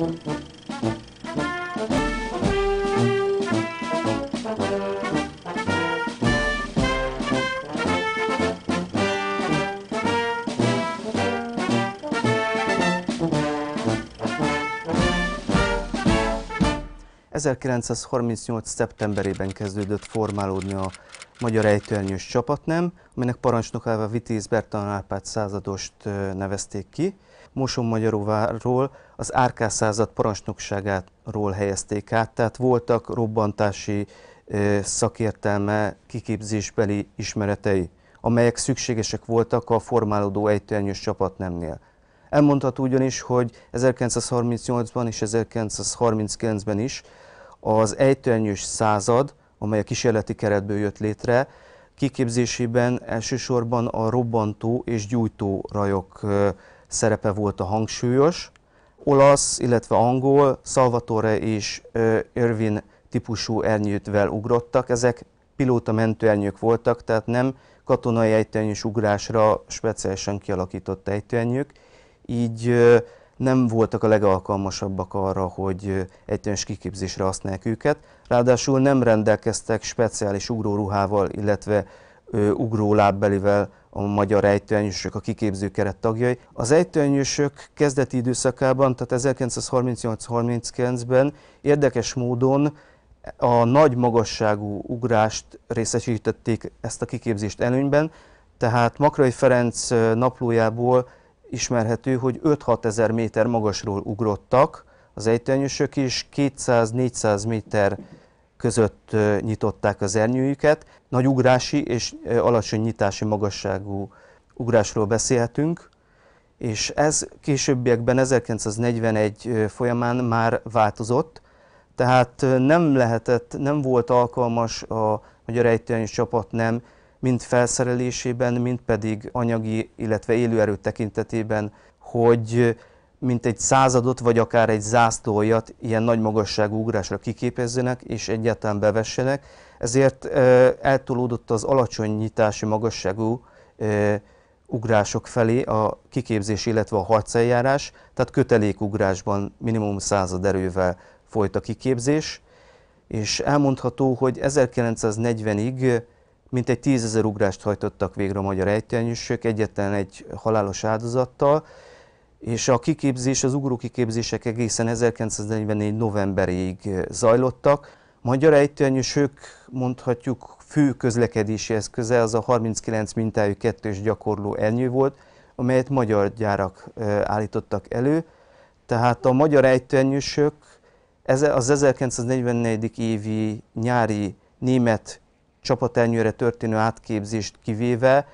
1938. szeptemberében kezdődött formálódni a magyar ejtőernyős csapatnem, aminek parancsnokával Vitéz Bertalan Árpád századost nevezték ki, Mosonmagyaróváról az Árkászázat század parancsnokságáról helyezték át, tehát voltak robbantási szakértelme, kiképzésbeli ismeretei, amelyek szükségesek voltak a formálódó ejtőernyős csapatnemnél. Elmondható ugyanis, hogy 1938-ban és 1939-ben is az ejtőernyős század, amely a kísérleti keretből jött létre, kiképzésében elsősorban a robbantó és gyújtó rajok szerepe volt a hangsúlyos. Olasz, illetve angol, Salvatore és Irvin típusú ernyőtvel ugrottak. Ezek pilóta mentőernyők voltak, tehát nem katonai ejtőernyős ugrásra speciálisan kialakított ejtőernyők, így nem voltak a legalkalmasabbak arra, hogy ejtőernyős kiképzésre használják őket. Ráadásul nem rendelkeztek speciális ugróruhával, illetve ugró lábbelivel a magyar ejtőernyősök, a kiképző keret tagjai. Az ejtőernyősök kezdeti időszakában, tehát 1938-39-ben érdekes módon a nagy magasságú ugrást részesítették ezt a kiképzést előnyben, tehát Makrai Ferenc naplójából ismerhető, hogy 5-6 ezer méter magasról ugrottak az ejtőernyősök, is 200-400 méter között nyitották az ernyőjüket. Nagy ugrási és alacsony nyitási magasságú ugrásról beszélhetünk, és ez későbbiekben 1941 folyamán már változott, tehát nem lehetett, nem volt alkalmas a magyar ejtőernyős csapat nem mind felszerelésében, mind pedig anyagi, illetve élőerő tekintetében, hogy mint egy századot, vagy akár egy zászlójat ilyen nagy magasságú ugrásra kiképezzenek, és egyáltalán bevessenek. Ezért e, eltolódott az alacsony nyitási magasságú e, ugrások felé a kiképzés, illetve a harceljárás, tehát kötelékugrásban minimum század erővel folyt a kiképzés, és elmondható, hogy 1940-ig mintegy tízezer ugrást hajtottak végre a magyar ejtelnyűsök, egyetlen egy halálos áldozattal, és a kiképzés, az ugró kiképzések egészen 1944 novemberig eh, zajlottak. Magyar ejtőernyősök mondhatjuk fő közlekedési eszköze az a 39 mintájú kettős gyakorló elnyő volt, amelyet magyar gyárak eh, állítottak elő. Tehát a magyar ejtőernyősök az 1944. évi nyári német csapatelnyőre történő átképzést kivéve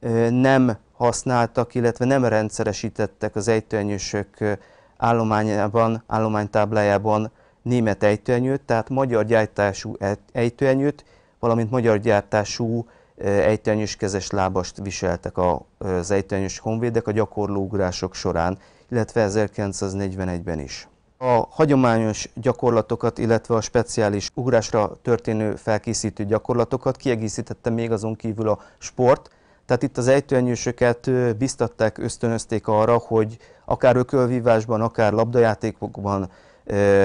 eh, nem használtak, illetve nem rendszeresítettek az ejtőernyősök állományában, állománytáblájában német ejtőernyőt, tehát magyar gyártású ejtőernyőt, valamint magyar gyártású ejtőernyős kezes lábast viseltek az ejtőernyős honvédek a gyakorló ugrások során, illetve 1941-ben is. A hagyományos gyakorlatokat, illetve a speciális ugrásra történő felkészítő gyakorlatokat kiegészítette még azon kívül a sport, tehát itt az ejtőenyősöket biztatták, ösztönözték arra, hogy akár ökölvívásban, akár labdajátékokban,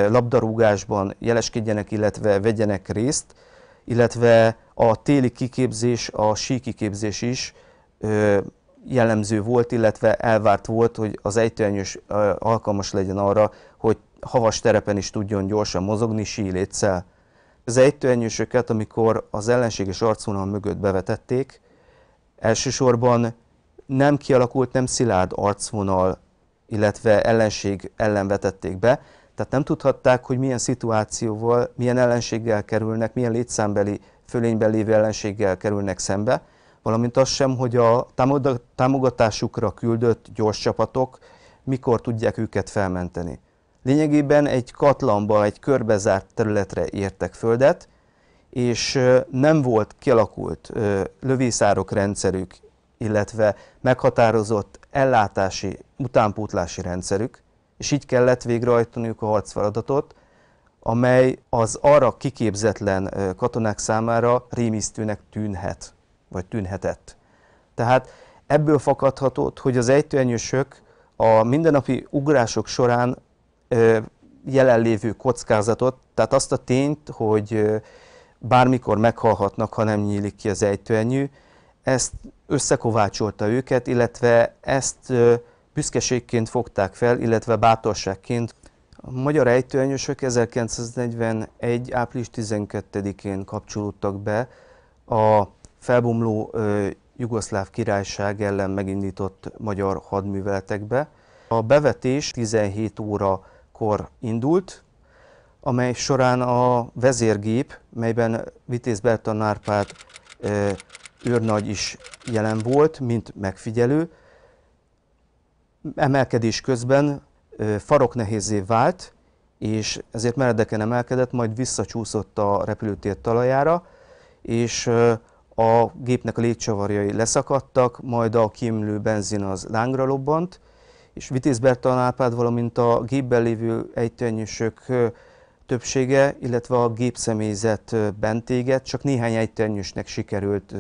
labdarúgásban jeleskedjenek, illetve vegyenek részt, illetve a téli kiképzés, a kiképzés is jellemző volt, illetve elvárt volt, hogy az ejtőenyős alkalmas legyen arra, hogy havas terepen is tudjon gyorsan mozogni létszel. Az ejtőenyősöket, amikor az ellenséges arcvonal mögött bevetették, Elsősorban nem kialakult, nem szilárd arcvonal, illetve ellenség ellen vetették be, tehát nem tudhatták, hogy milyen szituációval, milyen ellenséggel kerülnek, milyen létszámbeli, fölényben lévő ellenséggel kerülnek szembe, valamint az sem, hogy a támogatásukra küldött gyors csapatok mikor tudják őket felmenteni. Lényegében egy katlanba, egy körbezárt területre értek földet, és nem volt kialakult lövészárok rendszerük, illetve meghatározott ellátási, utánpótlási rendszerük, és így kellett végrehajtaniuk a harcfeladatot, amely az arra kiképzetlen katonák számára rémisztőnek tűnhet, vagy tűnhetett. Tehát ebből fakadhatott, hogy az ejtőenyősök a mindennapi ugrások során jelenlévő kockázatot, tehát azt a tényt, hogy bármikor meghalhatnak, ha nem nyílik ki az ejtőenyű. Ezt összekovácsolta őket, illetve ezt büszkeségként fogták fel, illetve bátorságként. A magyar ejtőenyősök 1941. április 12-én kapcsolódtak be a felbomló jugoszláv királyság ellen megindított magyar hadműveletekbe. A bevetés 17 órakor indult, amely során a vezérgép, melyben Vitéz Bertan Árpád őrnagy is jelen volt, mint megfigyelő, emelkedés közben farok nehézé vált, és ezért meredeken emelkedett, majd visszacsúszott a repülőtér talajára, és a gépnek a légcsavarjai leszakadtak, majd a kimlő benzin az lángra lobbant, és Vitéz Bertalan Árpád, valamint a gépben lévő ejtőenyősök többsége, illetve a gépszemélyzet bentéget csak néhány egytennyűsnek sikerült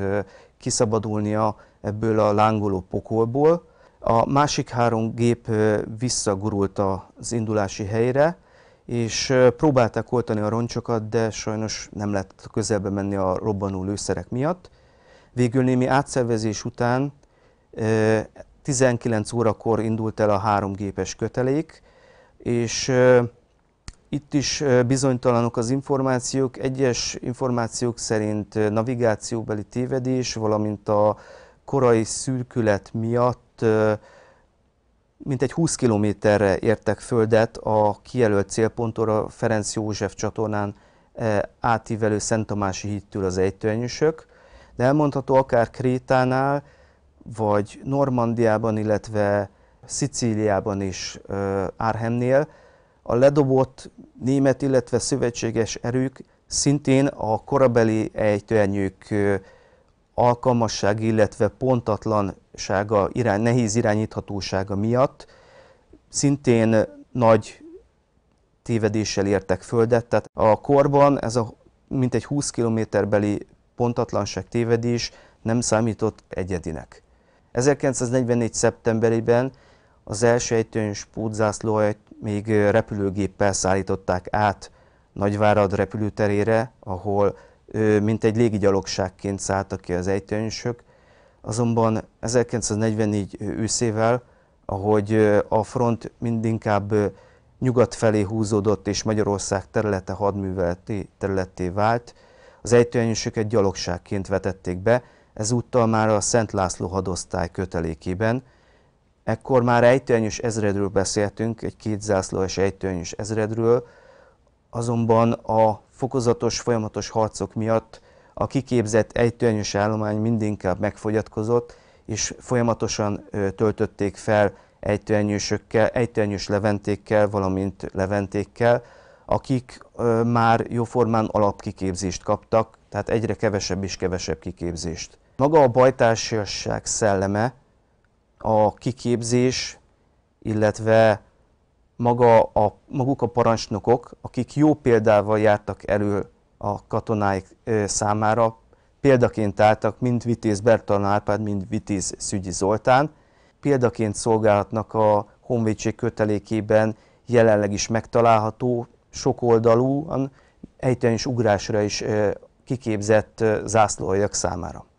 kiszabadulnia ebből a lángoló pokolból. A másik három gép visszagurult az indulási helyre, és próbálták oltani a roncsokat, de sajnos nem lehet közelbe menni a robbanó lőszerek miatt. Végül némi átszervezés után 19 órakor indult el a három gépes kötelék, és itt is bizonytalanok az információk. Egyes információk szerint navigációbeli tévedés, valamint a korai szürkület miatt mintegy 20 kilométerre értek földet a kijelölt célponton a Ferenc József csatornán átívelő Szent Tamási hídtől az ejtőenyősök, de elmondható akár Krétánál, vagy Normandiában, illetve Szicíliában is Árhemnél, a ledobott német, illetve szövetséges erők szintén a korabeli ejtőernyők alkalmasság, illetve pontatlansága, irány, nehéz irányíthatósága miatt szintén nagy tévedéssel értek földet. Tehát a korban ez a mintegy 20 kilométerbeli pontatlanság tévedés nem számított egyedinek. 1944. szeptemberében az első ejtőn spótzászló még repülőgéppel szállították át Nagyvárad repülőterére, ahol mint egy légigyalogságként szálltak ki az ejtőnyösök, azonban 1944 őszével, ahogy a front mindinkább nyugat felé húzódott és Magyarország területe hadműveleti területté vált, az ejtőernyősöket gyalogságként vetették be, ezúttal már a Szent László hadosztály kötelékében, Ekkor már ejtőernyős ezredről beszéltünk, egy kétzászlós ejtőernyős ezredről, azonban a fokozatos, folyamatos harcok miatt a kiképzett ejtőernyős állomány mindinkább megfogyatkozott, és folyamatosan töltötték fel ejtőernyősökkel, ejtőernyős leventékkel, valamint leventékkel, akik már jóformán alapkiképzést kaptak, tehát egyre kevesebb és kevesebb kiképzést. Maga a bajtársiasság szelleme, a kiképzés, illetve maga a, maguk a parancsnokok, akik jó példával jártak elő a katonáik számára, példaként álltak mind Vitéz Bertalan Árpád, mind Vitéz Szügyi Zoltán, példaként szolgálhatnak a honvédség kötelékében jelenleg is megtalálható, sokoldalúan, egyetlen is ugrásra is kiképzett zászlóaljak számára.